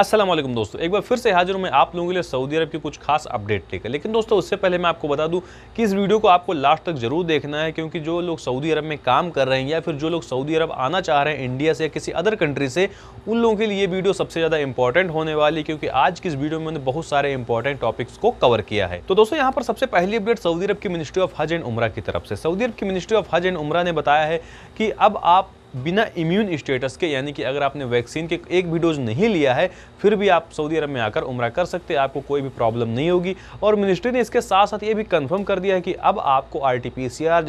असलम दोस्तों एक बार फिर से हाजिर हूँ मैं आप लोगों के लिए सऊदी अरब की कुछ खास अपडेट लेकर लेकिन दोस्तों उससे पहले मैं आपको बता दूँ कि इस वीडियो को आपको लास्ट तक जरूर देखना है क्योंकि जो लोग सऊदी अरब में काम कर रहे हैं या फिर जो लोग सऊदी अरब आना चाह रहे हैं इंडिया से या किसी अदर कंट्री से उन लोगों के लिए वीडियो सबसे ज़्यादा इंपॉर्टेंट होने वाली क्योंकि आज की इस वीडियो में मैंने बहुत सारे इंपॉर्टेंट टॉपिक्स को कवर किया है तो दोस्तों यहाँ पर सबसे पहली अपडेट सऊदी अरब की मिनिस्ट्री ऑफ हज एंड उमरा की तरफ से सऊदी अरब की मिनिस्ट्री ऑफ हज एंड उमरा ने बताया है कि अब आप बिना इम्यून स्टेटस के यानी कि अगर आपने वैक्सीन के एक भी डोज नहीं लिया है फिर भी आप सऊदी अरब में आकर उम्र कर सकते हैं आपको कोई भी प्रॉब्लम नहीं होगी और मिनिस्ट्री ने इसके साथ साथ ये भी कंफर्म कर दिया है कि अब आपको आर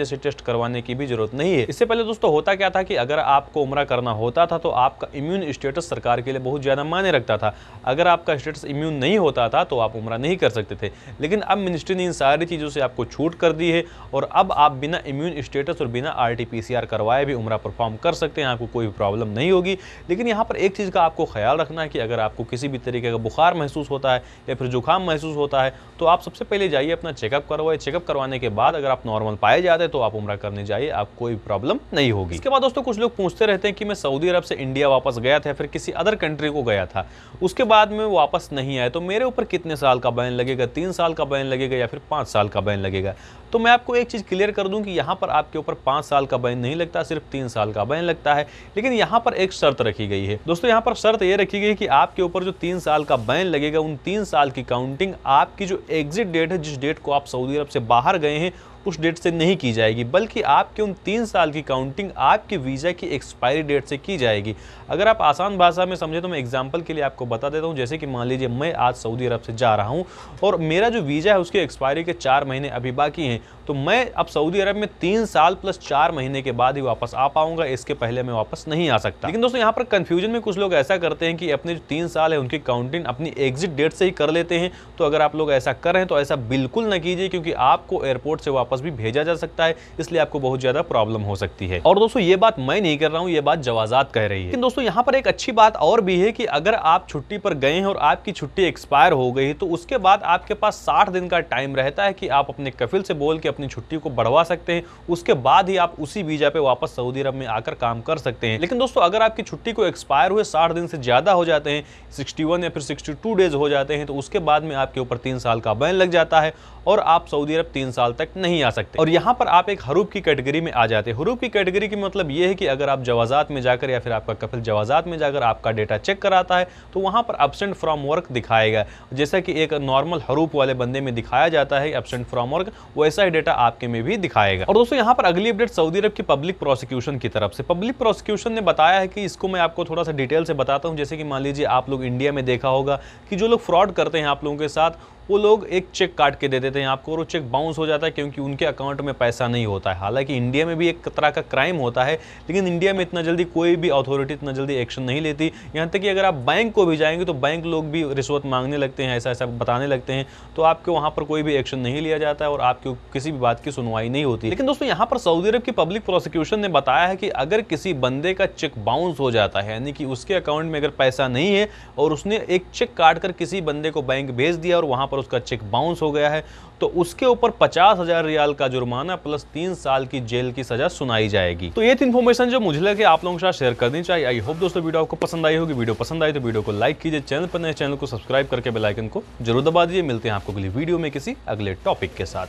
जैसे टेस्ट करवाने की भी जरूरत नहीं है इससे पहले दोस्तों होता क्या था कि अगर आपको उम्र करना होता था तो आपका इम्यून स्टेटस सरकार के लिए बहुत ज़्यादा मायने रखता था अगर आपका स्टेटस इम्यून नहीं होता था तो आप उम्र नहीं कर सकते थे लेकिन अब मिनिस्ट्री ने इन सारी चीज़ों से आपको छूट कर दी है और अब आप बिना इम्यून स्टेटस और बिना आर करवाए भी उम्र परफॉर्म कर कर सकते हैं आपको कोई प्रॉब्लम नहीं होगी लेकिन यहाँ पर एक चीज़ का आपको ख्याल रखना है कि अगर आपको किसी भी तरीके का बुखार महसूस होता है या फिर जुकाम महसूस होता है तो आप सबसे पहले जाइए अपना चेकअप करवाए चेकअप करवाने के बाद अगर आप नॉर्मल पाए जाते तो आप उम्र करने जाइए आप कोई प्रॉब्लम नहीं होगी इसके बाद दोस्तों कुछ लोग पूछते रहते हैं कि मैं सऊदी अरब से इंडिया वापस गया था फिर किसी अदर कंट्री को गया था उसके बाद में वापस नहीं आए तो मेरे ऊपर कितने साल का बैन लगेगा तीन साल का बैन लगेगा या फिर पाँच साल का बैन लगेगा तो मैं आपको एक चीज़ क्लियर कर दूँ कि यहाँ पर आपके ऊपर पाँच साल का बैन नहीं लगता सिर्फ तीन साल का बैन जाने लगता है लेकिन यहाँ पर एक शर्त रखी गई है दोस्तों यहाँ पर शर्त ये रखी गई कि आपके ऊपर जो तीन साल का बैन लगेगा उन तीन साल की काउंटिंग आपकी जो एग्जिट डेट है जिस डेट को आप सऊदी अरब से बाहर गए हैं उस डेट से नहीं की जाएगी बल्कि आपके उन तीन साल की काउंटिंग आपके वीज़ा की एक्सपायरी डेट से की जाएगी अगर आप आसान भाषा में समझें तो मैं एग्जाम्पल के लिए आपको बता देता हूँ जैसे कि मान लीजिए मैं आज सऊदी अरब से जा रहा हूँ और मेरा जो वीज़ा है उसकी एक्सपायरी के चार महीने अभी बाकी हैं तो मैं अब सऊदी अरब में तीन साल प्लस चार महीने के बाद ही वापस आ पाऊंगा इसके पहले मैं वापस नहीं आ सकता लेकिन दोस्तों यहाँ पर कन्फ्यूजन में कुछ लोग ऐसा करते हैं कि अपने जो तीन साल है उनकी काउंटिंग अपनी एग्जिट डेट से ही कर लेते हैं तो अगर आप लोग ऐसा करें तो ऐसा बिल्कुल ना कीजिए क्योंकि आपको एयरपोर्ट से वापस वापस भी भेजा जा सकता है इसलिए आपको बहुत ज़्यादा प्रॉब्लम हो सकती है और दोस्तों ये बात मैं नहीं कर रहा हूँ ये बात जवाजात कह रही है दोस्तों यहाँ पर एक अच्छी बात और भी है कि अगर आप छुट्टी पर गए हैं और आपकी छुट्टी एक्सपायर हो गई तो उसके बाद आपके पास साठ दिन का टाइम रहता है कि आप अपने कफिल से बोल के अपनी छुट्टी को बढ़वा सकते हैं उसके बाद ही आप उसी वीजा पे वापस सऊदी अरब में आकर काम कर सकते हैं लेकिन दोस्तों अगर आपकी छुट्टी को एक्सपायर हुए साठ दिन से ज़्यादा हो जाते हैं सिक्सटी या फिर सिक्सटी डेज हो जाते हैं तो उसके बाद में आपके ऊपर तीन साल का बैन लग जाता है और आप सऊदी अरब तीन साल तक नहीं नहीं आ सकते और यहाँ पर आप एक हरूप की कैटेगरी में आ जाते हरूप की कैटेगरी की मतलब ये है कि अगर आप जवाजात में जाकर या फिर आपका कफिल जवाजात में जाकर आपका डेटा चेक कराता है तो वहाँ पर एबसेंट फ्रॉम वर्क दिखाएगा जैसा कि एक नॉर्मल हरूप वाले बंदे में दिखाया जाता है एबसेंट फ्रॉम वर्क वैसा ही डेटा आपके में भी दिखाएगा और दोस्तों यहाँ पर अगली अपडेट सऊदी अरब की पब्लिक प्रोसिक्यूशन की तरफ से पब्लिक प्रोसिक्यूशन ने बताया है कि इसको मैं आपको थोड़ा सा डिटेल से बताता हूँ जैसे कि मान लीजिए आप लोग इंडिया में देखा होगा कि जो लोग फ्रॉड करते हैं आप लोगों के साथ वो लोग एक चेक काट के दे देते हैं आपको और वो चेक बाउंस हो जाता है क्योंकि उनके अकाउंट में पैसा नहीं होता है हालांकि इंडिया में भी एक तरह का क्राइम होता है लेकिन इंडिया में इतना जल्दी कोई भी अथॉरिटी इतना जल्दी एक्शन नहीं लेती यहाँ तक कि अगर आप बैंक को भी जाएंगे तो बैंक लोग भी रिश्वत मांगने लगते हैं ऐसा ऐसा बताने लगते हैं तो आपके वहाँ पर कोई भी एक्शन नहीं लिया जाता है और आपके किसी भी बात की सुनवाई नहीं होती लेकिन दोस्तों यहाँ पर सऊदी अरब की पब्लिक प्रोसिक्यूशन ने बताया है कि अगर किसी बंदे का चेक बाउंस हो जाता है यानी कि उसके अकाउंट में अगर पैसा नहीं है और उसने एक चेक काट कर किसी बंदे को बैंक भेज दिया और वहाँ पर उसका चेक बाउंस हो गया है तो उसके ऊपर पचास हज़ार रियाल का जुर्माना प्लस तीन साल की जेल की सजा सुनाई जाएगी तो ये इन्फॉर्मेशन जो मुझे लगे आप लोगों के साथ शेयर करनी चाहिए आई होप दोस्तों वीडियो आपको पसंद आई होगी वीडियो पसंद आई तो वीडियो को लाइक कीजिए चैनल पर नए चैनल को सब्सक्राइब करके बेलाइकन को जरूर दबा दीजिए मिलते हैं आपको अगली वीडियो में किसी अगले टॉपिक के साथ